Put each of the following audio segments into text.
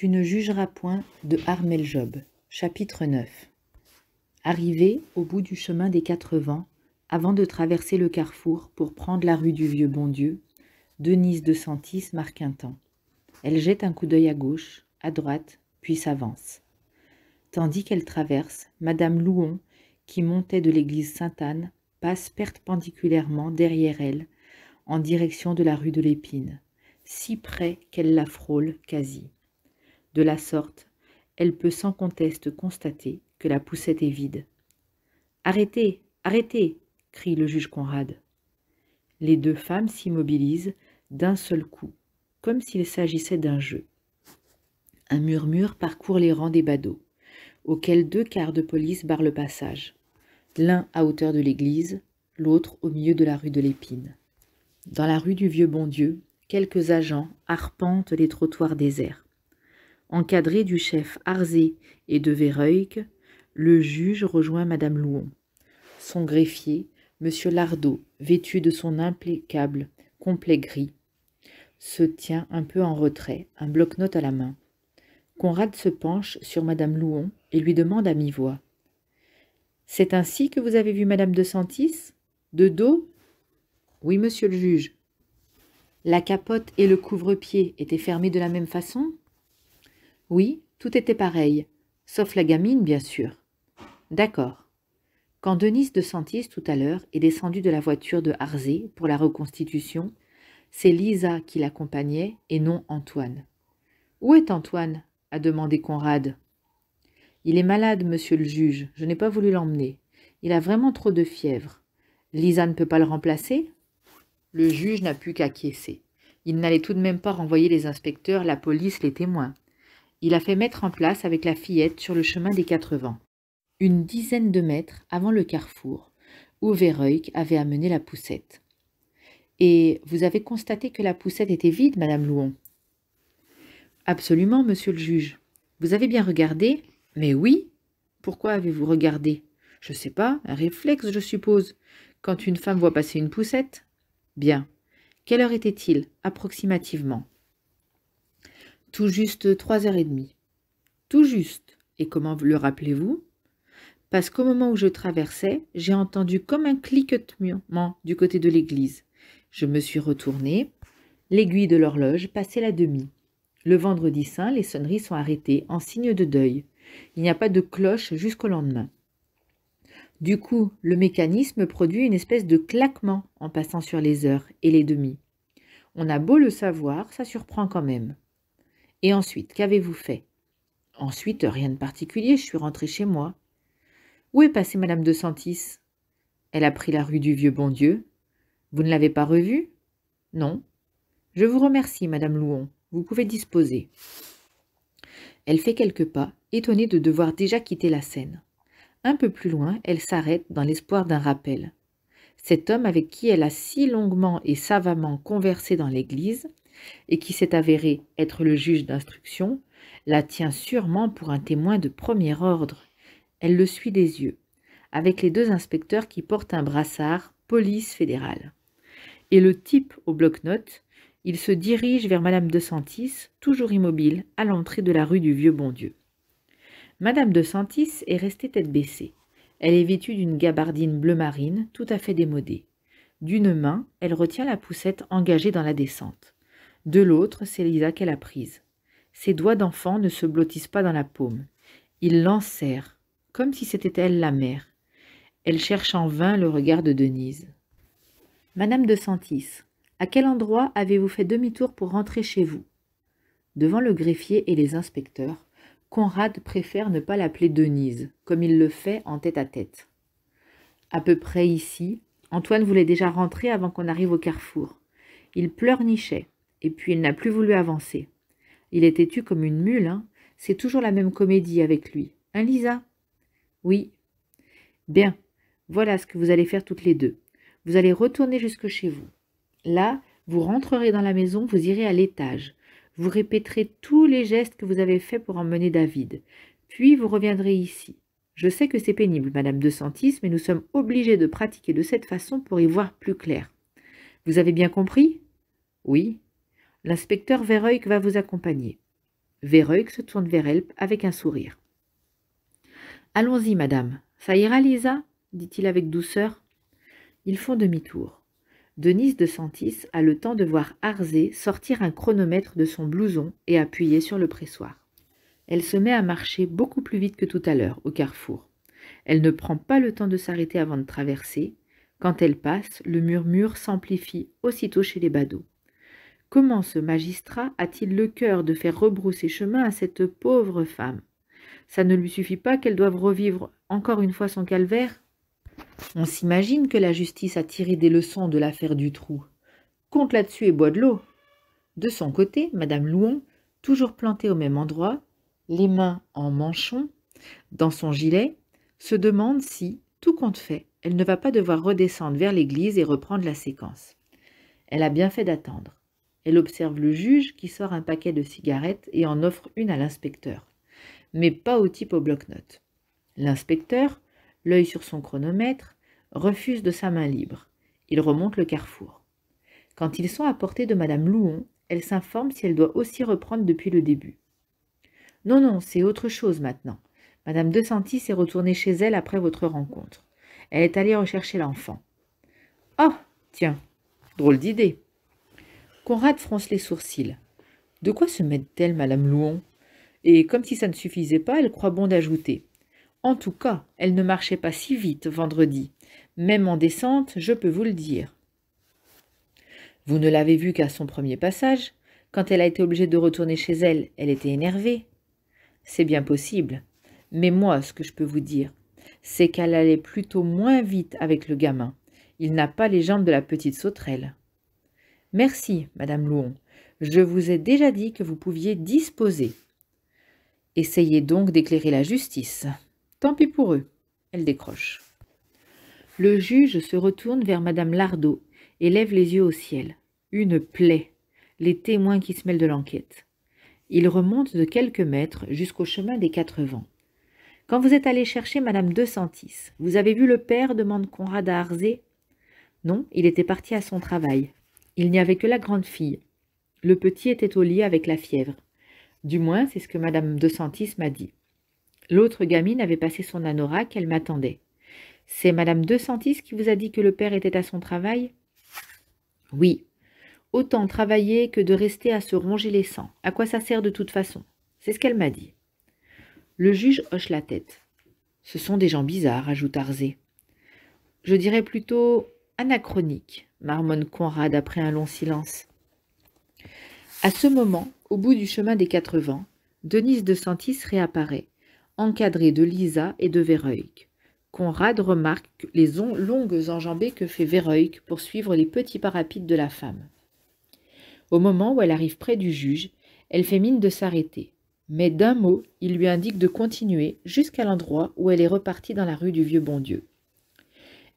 Tu ne jugeras point de Armel Job. Chapitre 9 Arrivée au bout du chemin des quatre vents, avant de traverser le carrefour pour prendre la rue du vieux bon Dieu, Denise de Santis marque un temps. Elle jette un coup d'œil à gauche, à droite, puis s'avance. Tandis qu'elle traverse, Madame Louon, qui montait de l'église Sainte-Anne, passe perpendiculairement derrière elle, en direction de la rue de l'Épine, si près qu'elle la frôle quasi. De la sorte, elle peut sans conteste constater que la poussette est vide. Arrêtez, arrêtez crie le juge Conrad. Les deux femmes s'immobilisent d'un seul coup, comme s'il s'agissait d'un jeu. Un murmure parcourt les rangs des badauds, auxquels deux quarts de police barrent le passage, l'un à hauteur de l'église, l'autre au milieu de la rue de l'Épine. Dans la rue du Vieux Bon Dieu, quelques agents arpentent les trottoirs déserts. Encadré du chef Arzé et de Verreuil, le juge rejoint Madame Louon. Son greffier, M. Lardot, vêtu de son implacable complet gris, se tient un peu en retrait, un bloc-notes à la main. Conrad se penche sur Madame Louon et lui demande à mi-voix. C'est ainsi que vous avez vu Madame de Santis De dos Oui, monsieur le juge. La capote et le couvre-pied étaient fermés de la même façon oui, tout était pareil, sauf la gamine, bien sûr. D'accord. Quand Denise de Santis, tout à l'heure, est descendue de la voiture de Arzé pour la reconstitution, c'est Lisa qui l'accompagnait et non Antoine. Où est Antoine a demandé Conrad. Il est malade, monsieur le juge, je n'ai pas voulu l'emmener. Il a vraiment trop de fièvre. Lisa ne peut pas le remplacer Le juge n'a pu qu'acquiescer. Il n'allait tout de même pas renvoyer les inspecteurs, la police, les témoins il a fait mettre en place avec la fillette sur le chemin des quatre vents, une dizaine de mètres avant le carrefour, où Véreuil avait amené la poussette. Et vous avez constaté que la poussette était vide, Madame Louon Absolument, monsieur le juge. Vous avez bien regardé Mais oui. Pourquoi avez-vous regardé Je ne sais pas, un réflexe, je suppose. Quand une femme voit passer une poussette Bien. Quelle heure était-il, approximativement tout juste trois heures et demie. Tout juste. Et comment le rappelez-vous Parce qu'au moment où je traversais, j'ai entendu comme un cliquetement du côté de l'église. Je me suis retournée. L'aiguille de l'horloge passait la demi. Le vendredi saint, les sonneries sont arrêtées en signe de deuil. Il n'y a pas de cloche jusqu'au lendemain. Du coup, le mécanisme produit une espèce de claquement en passant sur les heures et les demi. On a beau le savoir, ça surprend quand même. Et ensuite, qu'avez-vous fait Ensuite, rien de particulier, je suis rentrée chez moi. Où est passée Madame de Santis Elle a pris la rue du Vieux Bon Dieu. Vous ne l'avez pas revue Non. Je vous remercie, Madame Louon. Vous pouvez disposer. Elle fait quelques pas, étonnée de devoir déjà quitter la scène. Un peu plus loin, elle s'arrête dans l'espoir d'un rappel. Cet homme avec qui elle a si longuement et savamment conversé dans l'église et qui s'est avéré être le juge d'instruction, la tient sûrement pour un témoin de premier ordre. Elle le suit des yeux, avec les deux inspecteurs qui portent un brassard police fédérale. Et le type au bloc-notes, il se dirige vers Madame de Santis, toujours immobile, à l'entrée de la rue du Vieux Bon Dieu. Madame de Santis est restée tête baissée. Elle est vêtue d'une gabardine bleu marine tout à fait démodée. D'une main, elle retient la poussette engagée dans la descente. De l'autre, c'est Lisa qu'elle a prise. Ses doigts d'enfant ne se blottissent pas dans la paume. Ils l'enserrent, comme si c'était elle la mère. Elle cherche en vain le regard de Denise. Madame de Santis, à quel endroit avez-vous fait demi-tour pour rentrer chez vous Devant le greffier et les inspecteurs, Conrad préfère ne pas l'appeler Denise, comme il le fait en tête -à, -tête. à peu près ici, Antoine voulait déjà rentrer avant qu'on arrive au carrefour. Il pleurnichait. Et puis il n'a plus voulu avancer. Il est têtu comme une mule, hein. C'est toujours la même comédie avec lui. Hein, Lisa Oui. Bien, voilà ce que vous allez faire toutes les deux. Vous allez retourner jusque chez vous. Là, vous rentrerez dans la maison, vous irez à l'étage. Vous répéterez tous les gestes que vous avez faits pour emmener David. Puis vous reviendrez ici. Je sais que c'est pénible, Madame de Santis, mais nous sommes obligés de pratiquer de cette façon pour y voir plus clair. Vous avez bien compris Oui. L'inspecteur Véreuil va vous accompagner. Véreuil se tourne vers Elpe avec un sourire. Allons-y, madame. Ça ira, Lisa dit-il avec douceur. Ils font demi-tour. Denise de Santis a le temps de voir Arzé sortir un chronomètre de son blouson et appuyer sur le pressoir. Elle se met à marcher beaucoup plus vite que tout à l'heure au carrefour. Elle ne prend pas le temps de s'arrêter avant de traverser. Quand elle passe, le murmure s'amplifie aussitôt chez les badauds. Comment ce magistrat a-t-il le cœur de faire rebrousser chemin à cette pauvre femme Ça ne lui suffit pas qu'elle doive revivre encore une fois son calvaire On s'imagine que la justice a tiré des leçons de l'affaire du trou. Compte là-dessus et bois de l'eau. De son côté, Madame Louon, toujours plantée au même endroit, les mains en manchon, dans son gilet, se demande si, tout compte fait, elle ne va pas devoir redescendre vers l'église et reprendre la séquence. Elle a bien fait d'attendre. Elle observe le juge qui sort un paquet de cigarettes et en offre une à l'inspecteur. Mais pas au type au bloc-notes. L'inspecteur, l'œil sur son chronomètre, refuse de sa main libre. Il remonte le carrefour. Quand ils sont à portée de Madame Louon, elle s'informe si elle doit aussi reprendre depuis le début. Non, non, c'est autre chose maintenant. Madame De Santis est retournée chez elle après votre rencontre. Elle est allée rechercher l'enfant. Oh, tiens, drôle d'idée. Conrad fronce les sourcils. De quoi se mêle-t-elle, Madame Louon Et comme si ça ne suffisait pas, elle croit bon d'ajouter. En tout cas, elle ne marchait pas si vite vendredi. Même en descente, je peux vous le dire. Vous ne l'avez vue qu'à son premier passage. Quand elle a été obligée de retourner chez elle, elle était énervée. C'est bien possible. Mais moi, ce que je peux vous dire, c'est qu'elle allait plutôt moins vite avec le gamin. Il n'a pas les jambes de la petite sauterelle. Merci, Madame Louon. Je vous ai déjà dit que vous pouviez disposer. Essayez donc d'éclairer la justice. Tant pis pour eux. Elle décroche. Le juge se retourne vers Madame Lardot et lève les yeux au ciel. Une plaie. Les témoins qui se mêlent de l'enquête. Il remonte de quelques mètres jusqu'au chemin des quatre vents. Quand vous êtes allé chercher Madame de vous avez vu le père demande Conrad à Arzé Non, il était parti à son travail. Il n'y avait que la grande fille. Le petit était au lit avec la fièvre. Du moins, c'est ce que Madame de Santis m'a dit. L'autre gamine avait passé son anorak, elle m'attendait. C'est Madame de Santis qui vous a dit que le père était à son travail Oui. Autant travailler que de rester à se ronger les sangs. À quoi ça sert de toute façon C'est ce qu'elle m'a dit. Le juge hoche la tête. Ce sont des gens bizarres, ajoute Arzé. Je dirais plutôt anachroniques marmonne Conrad après un long silence. À ce moment, au bout du chemin des quatre vents, Denise de Santis réapparaît, encadrée de Lisa et de Verreuil. Conrad remarque les longues enjambées que fait Véroïc pour suivre les petits parapides de la femme. Au moment où elle arrive près du juge, elle fait mine de s'arrêter. Mais d'un mot, il lui indique de continuer jusqu'à l'endroit où elle est repartie dans la rue du vieux bon Dieu.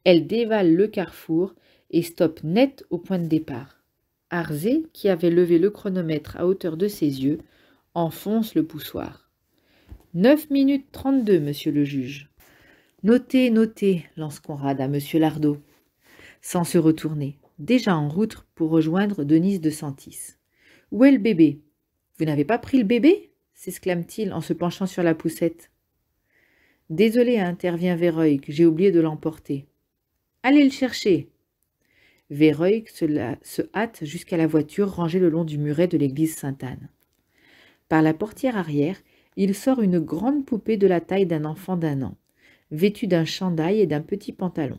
Elle dévale le carrefour et stoppe net au point de départ. Arzé, qui avait levé le chronomètre à hauteur de ses yeux, enfonce le poussoir. Neuf minutes trente-deux, monsieur le juge. Notez, notez, lance Conrad à monsieur Lardot, sans se retourner, déjà en route pour rejoindre Denise de Santis. Où est le bébé Vous n'avez pas pris le bébé s'exclame-t-il en se penchant sur la poussette. Désolé, intervient que j'ai oublié de l'emporter. Allez le chercher, Véreuil se hâte jusqu'à la voiture rangée le long du muret de l'église Sainte-Anne. Par la portière arrière, il sort une grande poupée de la taille d'un enfant d'un an, vêtue d'un chandail et d'un petit pantalon.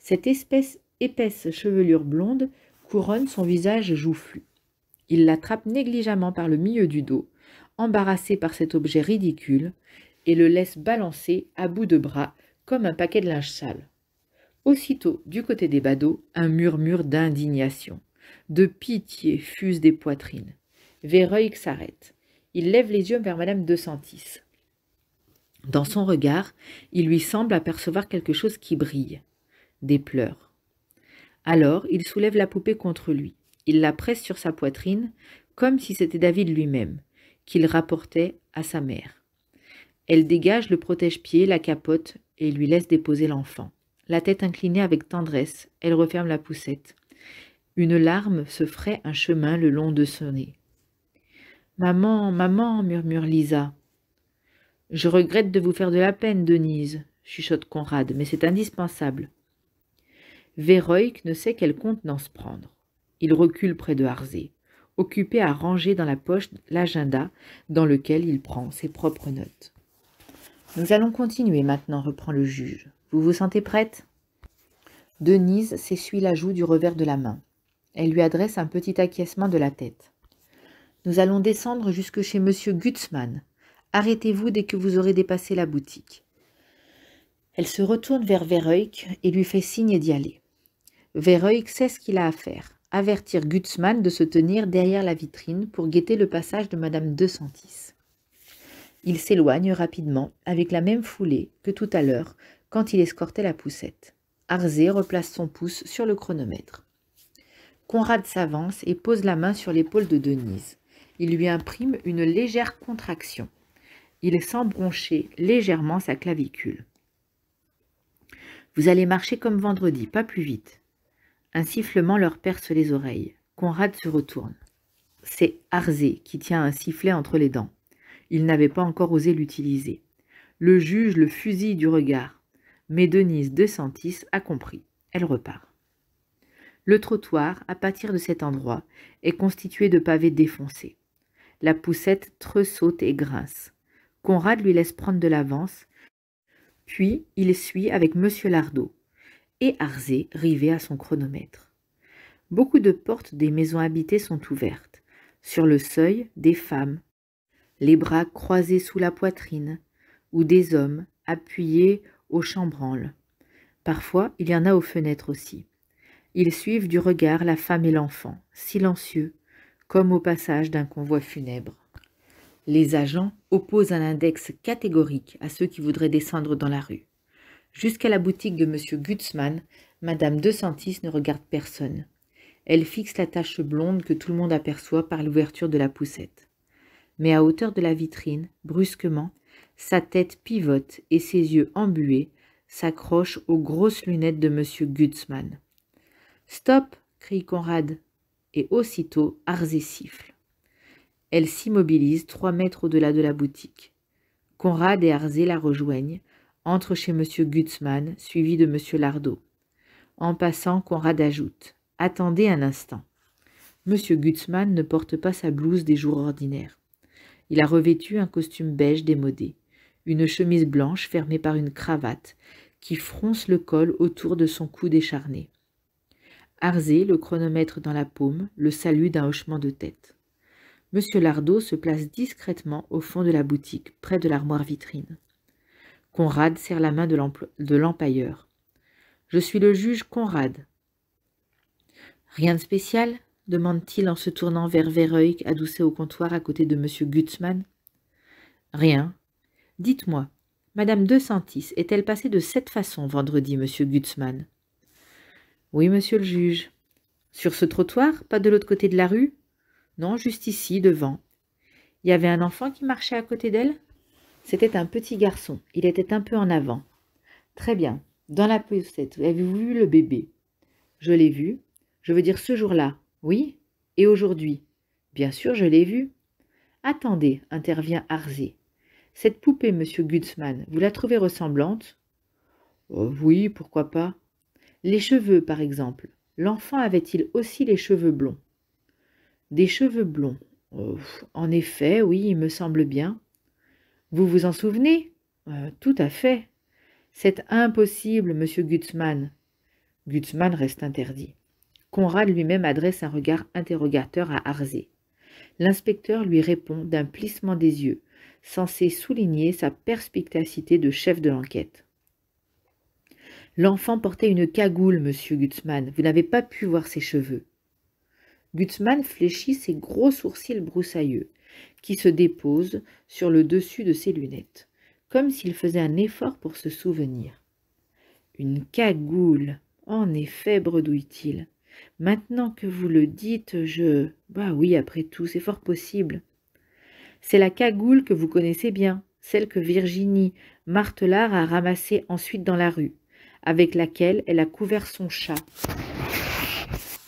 Cette espèce épaisse chevelure blonde couronne son visage joufflu. Il l'attrape négligemment par le milieu du dos, embarrassé par cet objet ridicule, et le laisse balancer à bout de bras comme un paquet de linge sale. Aussitôt, du côté des badauds, un murmure d'indignation. De pitié fuse des poitrines. Véreuil s'arrête. Il lève les yeux vers Madame de Santis. Dans son regard, il lui semble apercevoir quelque chose qui brille. Des pleurs. Alors, il soulève la poupée contre lui. Il la presse sur sa poitrine, comme si c'était David lui-même, qu'il rapportait à sa mère. Elle dégage le protège-pied, la capote, et lui laisse déposer l'enfant. La tête inclinée avec tendresse, elle referme la poussette. Une larme se fraye un chemin le long de son nez. « Maman, maman !» murmure Lisa. « Je regrette de vous faire de la peine, Denise, » chuchote Conrad, « mais c'est indispensable. » Véroïque ne sait quelle contenance prendre. Il recule près de Harzé, occupé à ranger dans la poche l'agenda dans lequel il prend ses propres notes. Nous allons continuer maintenant, reprend le juge. Vous vous sentez prête Denise s'essuie la joue du revers de la main. Elle lui adresse un petit acquiescement de la tête. Nous allons descendre jusque chez M. Gutzmann. Arrêtez-vous dès que vous aurez dépassé la boutique. Elle se retourne vers Verheuck et lui fait signe d'y aller. Verheuck sait ce qu'il a à faire, avertir Gutzmann de se tenir derrière la vitrine pour guetter le passage de Madame de Santis. Il s'éloigne rapidement, avec la même foulée que tout à l'heure, quand il escortait la poussette. Arzé replace son pouce sur le chronomètre. Conrad s'avance et pose la main sur l'épaule de Denise. Il lui imprime une légère contraction. Il sent broncher légèrement sa clavicule. Vous allez marcher comme vendredi, pas plus vite. Un sifflement leur perce les oreilles. Conrad se retourne. C'est Arzé qui tient un sifflet entre les dents. Il n'avait pas encore osé l'utiliser. Le juge le fusille du regard. Mais Denise de Santis a compris. Elle repart. Le trottoir, à partir de cet endroit, est constitué de pavés défoncés. La poussette tre-saute et grince. Conrad lui laisse prendre de l'avance, puis il suit avec M. Lardot et Arzé rivé à son chronomètre. Beaucoup de portes des maisons habitées sont ouvertes. Sur le seuil, des femmes, les bras croisés sous la poitrine, ou des hommes appuyés aux chambranles. Parfois, il y en a aux fenêtres aussi. Ils suivent du regard la femme et l'enfant, silencieux, comme au passage d'un convoi funèbre. Les agents opposent un index catégorique à ceux qui voudraient descendre dans la rue. Jusqu'à la boutique de M. Gutzmann, Madame De Santis ne regarde personne. Elle fixe la tache blonde que tout le monde aperçoit par l'ouverture de la poussette. Mais à hauteur de la vitrine, brusquement, sa tête pivote et ses yeux embués s'accrochent aux grosses lunettes de M. Gutzmann. Stop crie Conrad, et aussitôt Arzé siffle. Elle s'immobilise trois mètres au-delà de la boutique. Conrad et Arzé la rejoignent, entrent chez M. Gutzmann, suivi de M. Lardot. En passant, Conrad ajoute Attendez un instant. M. Gutzmann ne porte pas sa blouse des jours ordinaires. Il a revêtu un costume beige démodé une chemise blanche fermée par une cravate, qui fronce le col autour de son cou décharné. Arzé, le chronomètre dans la paume, le salue d'un hochement de tête. Monsieur Lardot se place discrètement au fond de la boutique, près de l'armoire vitrine. Conrad serre la main de l'empailleur. Je suis le juge Conrad. Rien de spécial demande-t-il en se tournant vers Véreuil, adoucé au comptoir à côté de M. Gutzmann. Rien, Dites-moi, Madame de Santis est-elle passée de cette façon vendredi, monsieur Gutzmann Oui, monsieur le juge. Sur ce trottoir, pas de l'autre côté de la rue Non, juste ici, devant. Il y avait un enfant qui marchait à côté d'elle C'était un petit garçon. Il était un peu en avant. Très bien. Dans la poussette, avez-vous vu le bébé Je l'ai vu. Je veux dire ce jour-là. Oui Et aujourd'hui Bien sûr, je l'ai vu. Attendez, intervient Arzé. Cette poupée, monsieur Gutzmann, vous la trouvez ressemblante oh Oui, pourquoi pas. Les cheveux, par exemple. L'enfant avait-il aussi les cheveux blonds Des cheveux blonds. Oh, en effet, oui, il me semble bien. Vous vous en souvenez euh, Tout à fait. C'est impossible, monsieur Gutzmann. Gutzmann reste interdit. Conrad lui-même adresse un regard interrogateur à Arzé. L'inspecteur lui répond d'un plissement des yeux censé souligner sa perspicacité de chef de l'enquête. L'enfant portait une cagoule, monsieur Gutzmann. Vous n'avez pas pu voir ses cheveux. Gutzmann fléchit ses gros sourcils broussailleux, qui se déposent sur le dessus de ses lunettes, comme s'il faisait un effort pour se souvenir. Une cagoule, en effet, bredouille-t-il. Maintenant que vous le dites, je. Bah oui, après tout, c'est fort possible. C'est la cagoule que vous connaissez bien, celle que Virginie Martelard a ramassée ensuite dans la rue, avec laquelle elle a couvert son chat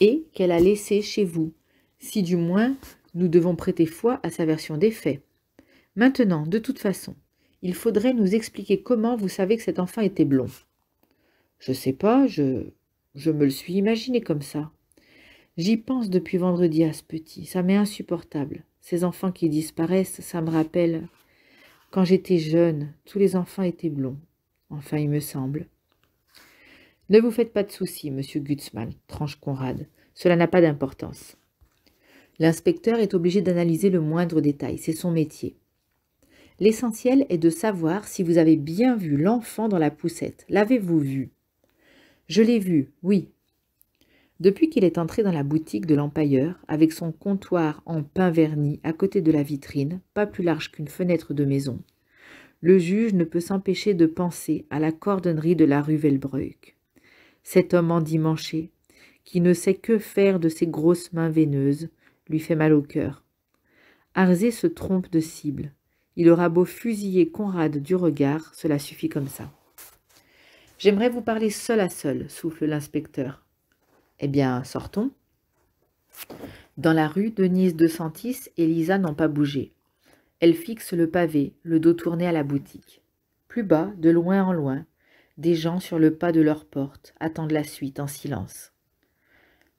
et qu'elle a laissée chez vous, si du moins nous devons prêter foi à sa version des faits. Maintenant, de toute façon, il faudrait nous expliquer comment vous savez que cet enfant était blond. Je sais pas, je je me le suis imaginé comme ça. J'y pense depuis vendredi à ce petit, ça m'est insupportable. Ces enfants qui disparaissent, ça me rappelle. Quand j'étais jeune, tous les enfants étaient blonds. Enfin, il me semble. Ne vous faites pas de soucis, monsieur Gutzmann, tranche Conrad. Cela n'a pas d'importance. L'inspecteur est obligé d'analyser le moindre détail, c'est son métier. L'essentiel est de savoir si vous avez bien vu l'enfant dans la poussette. L'avez-vous vu Je l'ai vu, oui, depuis qu'il est entré dans la boutique de l'empailleur, avec son comptoir en pain verni à côté de la vitrine, pas plus large qu'une fenêtre de maison, le juge ne peut s'empêcher de penser à la cordonnerie de la rue Velbreuc. Cet homme endimanché, qui ne sait que faire de ses grosses mains veineuses, lui fait mal au cœur. Arzé se trompe de cible. Il aura beau fusiller Conrad du regard, cela suffit comme ça. J'aimerais vous parler seul à seul, souffle l'inspecteur. Eh bien, sortons. Dans la rue, Denise 210 et Lisa n'ont pas bougé. Elles fixent le pavé, le dos tourné à la boutique. Plus bas, de loin en loin, des gens sur le pas de leur porte attendent la suite en silence.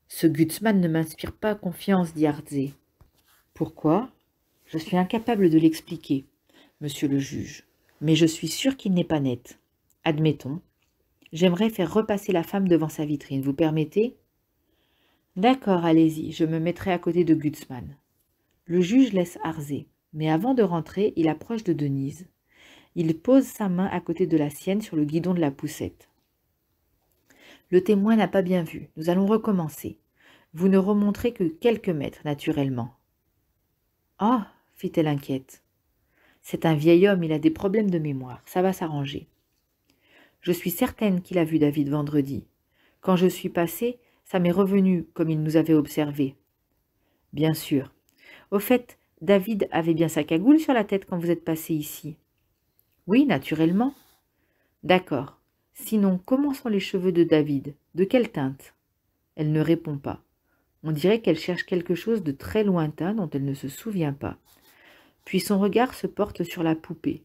Ce Gutsman ne m'inspire pas confiance, dit Arze. Pourquoi Je suis incapable de l'expliquer, monsieur le juge, mais je suis sûr qu'il n'est pas net. Admettons. J'aimerais faire repasser la femme devant sa vitrine, vous permettez D'accord, allez-y, je me mettrai à côté de Gutzmann. Le juge laisse Arzé, mais avant de rentrer, il approche de Denise. Il pose sa main à côté de la sienne sur le guidon de la poussette. Le témoin n'a pas bien vu. Nous allons recommencer. Vous ne remonterez que quelques mètres, naturellement. Ah fit-elle inquiète. C'est un vieil homme, il a des problèmes de mémoire. Ça va s'arranger. Je suis certaine qu'il a vu David vendredi. Quand je suis passée, ça m'est revenu comme il nous avait observé. »« Bien sûr. Au fait, David avait bien sa cagoule sur la tête quand vous êtes passé ici. Oui, naturellement. D'accord. Sinon, comment sont les cheveux de David De quelle teinte Elle ne répond pas. On dirait qu'elle cherche quelque chose de très lointain dont elle ne se souvient pas. Puis son regard se porte sur la poupée.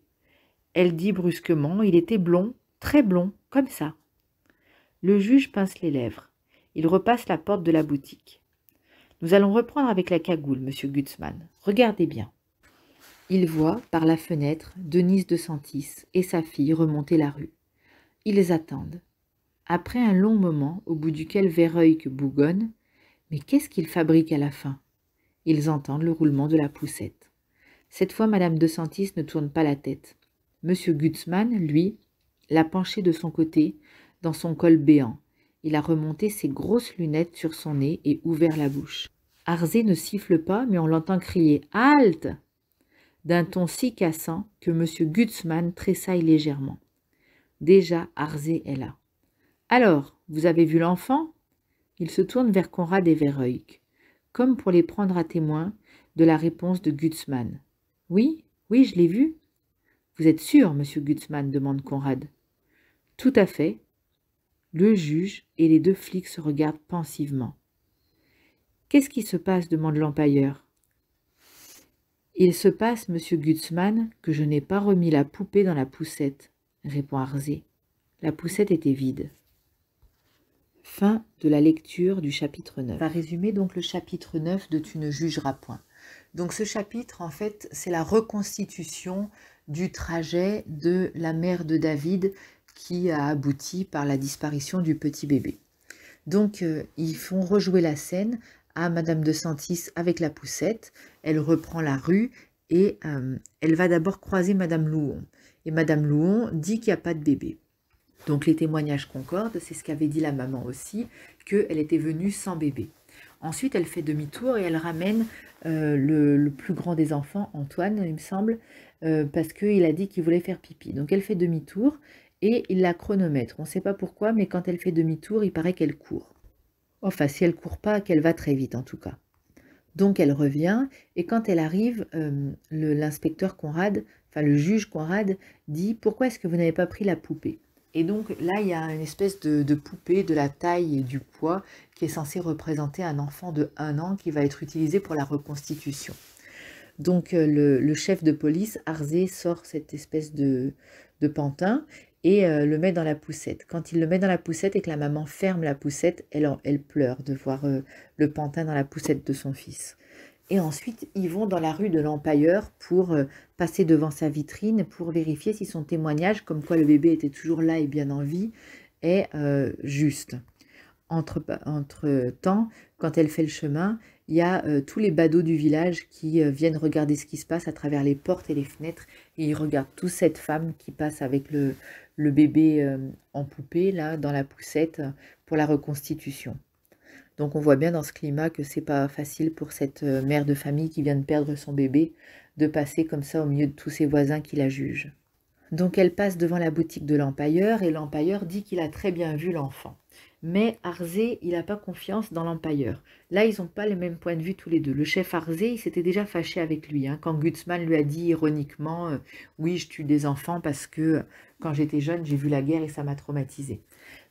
Elle dit brusquement Il était blond, très blond, comme ça. Le juge pince les lèvres. Il repasse la porte de la boutique. Nous allons reprendre avec la cagoule, monsieur Gutzmann. Regardez bien. Il voit, par la fenêtre, Denise de Santis et sa fille remonter la rue. Ils attendent. Après un long moment, au bout duquel Véreuil bougonne, mais qu'est-ce qu'ils fabriquent à la fin Ils entendent le roulement de la poussette. Cette fois, madame de Santis ne tourne pas la tête. Monsieur Gutzmann, lui, l'a penché de son côté, dans son col béant, il a remonté ses grosses lunettes sur son nez et ouvert la bouche. Arzé ne siffle pas, mais on l'entend crier « Halte !» d'un ton si cassant que M. Gutzmann tressaille légèrement. Déjà, Arzé est là. « Alors, vous avez vu l'enfant ?» Il se tourne vers Conrad et Verheuck, comme pour les prendre à témoin de la réponse de Gutzmann. « Oui, oui, je l'ai vu. »« Vous êtes sûr, monsieur Gutzmann ?» demande Conrad. « Tout à fait. Le juge et les deux flics se regardent pensivement. Qu'est-ce qui se passe demande l'empailleur. Il se passe, monsieur Gutzmann, que je n'ai pas remis la poupée dans la poussette, répond Arzé. La poussette était vide. Fin de la lecture du chapitre 9. On va résumer donc le chapitre 9 de Tu ne jugeras point. Donc ce chapitre, en fait, c'est la reconstitution du trajet de la mère de David qui a abouti par la disparition du petit bébé. Donc euh, ils font rejouer la scène à Madame de Santis avec la poussette. Elle reprend la rue et euh, elle va d'abord croiser Madame Louon. Et Madame Louon dit qu'il n'y a pas de bébé. Donc les témoignages concordent, c'est ce qu'avait dit la maman aussi, qu'elle était venue sans bébé. Ensuite, elle fait demi-tour et elle ramène euh, le, plus grand des enfants, Antoine, il me semble, parce parce qu'il a dit qu'il voulait faire pipi. Donc elle fait demi-tour et il la chronomètre. On ne sait pas pourquoi, mais quand elle fait demi-tour, il paraît qu'elle court. Enfin, si elle court pas, qu'elle va très vite en tout cas. Donc elle revient, et quand elle arrive, euh, l'inspecteur Conrad, enfin le juge Conrad, dit Pourquoi est-ce que vous n'avez pas pris la poupée Et donc là, il y a une espèce de, poupée de la taille et du poids qui est censée représenter un enfant de 1 an qui va être utilisé pour la reconstitution. Donc euh, le, chef de police, Arzé, sort cette espèce de pantin et euh, le met dans la poussette. Quand il le met dans la poussette et que la maman ferme la poussette, elle, elle pleure de voir euh, le pantin dans la poussette de son fils. Et ensuite, ils vont dans la rue de l'Empailleur pour euh, passer devant sa vitrine pour vérifier si son témoignage, comme quoi le bébé était toujours là et bien en vie, est juste. Entre, entre temps, quand elle fait le chemin, il y a euh, tous les badauds du village qui euh, viennent regarder ce qui se passe à travers les portes et les fenêtres. Et ils regardent toute cette femme qui passe avec le, bébé euh, en poupée, là, dans la poussette, pour la reconstitution. Donc on voit bien dans ce climat que c'est pas facile pour cette mère de famille qui vient de perdre son bébé de passer comme ça au milieu de tous ses voisins qui la jugent. Donc elle passe devant la boutique de l'empailleur et l'empailleur dit qu'il a très bien vu l'enfant mais Arzé, il n'a pas confiance dans l'Empire. Là, ils n'ont pas les mêmes points de vue tous les deux. Le chef Arzé, il s'était déjà fâché avec lui, hein, quand Gutzmann lui a dit ironiquement euh, Oui, je tue des enfants parce que euh, quand j'étais jeune, j'ai vu la guerre et ça m'a traumatisé. »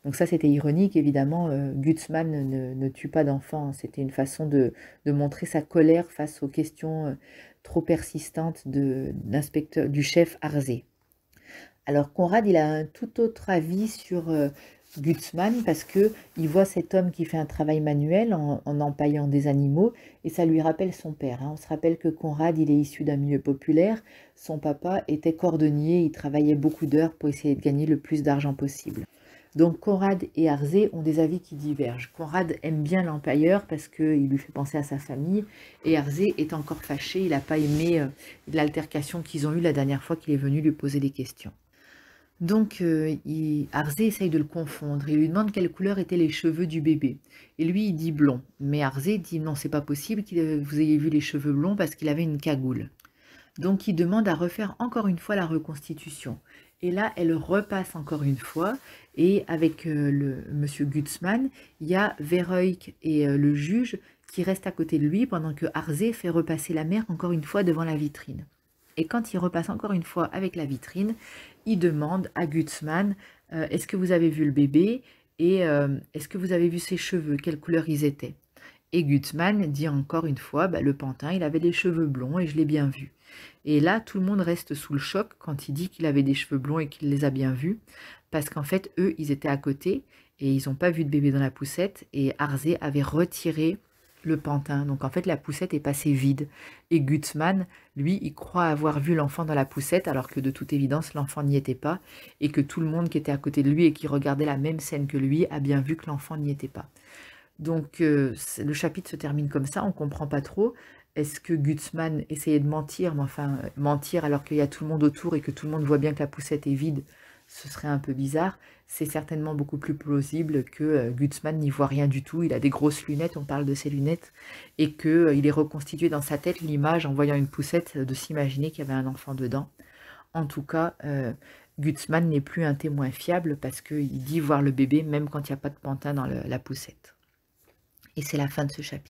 Donc ça, c'était ironique, évidemment. Euh, Gutzmann ne, tue pas d'enfants. C'était une façon de, de, montrer sa colère face aux questions trop persistantes de, du chef Arzé. Alors Conrad, il a un tout autre avis sur Gutzmann parce que il voit cet homme qui fait un travail manuel en, empaillant des animaux et ça lui rappelle son père. Hein. On se rappelle que Conrad, il est issu d'un milieu populaire. Son papa était cordonnier, il travaillait beaucoup d'heures pour essayer de gagner le plus d'argent possible. Donc Conrad et Arzé ont des avis qui divergent. Conrad aime bien l'empailleur parce qu'il lui fait penser à sa famille et Arzé est encore fâché, il n'a pas aimé euh, l'altercation qu'ils ont eue la dernière fois qu'il est venu lui poser des questions. Donc, euh, Arzé essaye de le confondre. Il lui demande quelle couleur étaient les cheveux du bébé. Et lui, il dit blond. Mais Arzé dit non, c'est pas possible que euh, vous ayez vu les cheveux blonds parce qu'il avait une cagoule. Donc, il demande à refaire encore une fois la reconstitution. Et là, elle repasse encore une fois. Et avec euh, le monsieur Gutzmann, il y a et le juge qui restent à côté de lui pendant que Arzé fait repasser la mère encore une fois devant la vitrine. Et quand il repasse encore une fois avec la vitrine, il demande à Gutzmann euh, est-ce que vous avez vu le bébé et euh, est-ce que vous avez vu ses cheveux Quelle couleur ils étaient Et Gutzmann dit encore une fois bah, le pantin, il avait des cheveux blonds et je l'ai bien vu. Et là, tout le monde reste sous le choc quand il dit qu'il avait des cheveux blonds et qu'il les a bien vus, parce qu'en fait, eux, ils étaient à côté et ils n'ont pas vu de bébé dans la poussette, et Arzé avait retiré le pantin. Donc en fait, la poussette est passée vide. Et Gutzmann, lui, il croit avoir vu l'enfant dans la poussette, alors que de toute évidence, l'enfant n'y était pas, et que tout le monde qui était à côté de lui et qui regardait la même scène que lui a bien vu que l'enfant n'y était pas. Donc euh, le chapitre se termine comme ça, on comprend pas trop. Est-ce que Gutzmann essayait de mentir, mais enfin euh, mentir alors qu'il y a tout le monde autour et que tout le monde voit bien que la poussette est vide ce serait un peu bizarre. C'est certainement beaucoup plus plausible que euh, Gutzmann n'y voit rien du tout. Il a des grosses lunettes, on parle de ses lunettes, et qu'il euh, est reconstitué dans sa tête l'image, en voyant une poussette, euh, de s'imaginer qu'il y avait un enfant dedans. En tout cas, Gutzmann n'est plus un témoin fiable parce qu'il dit voir le bébé même quand il n'y a pas de pantin dans la poussette. Et c'est la fin de ce chapitre.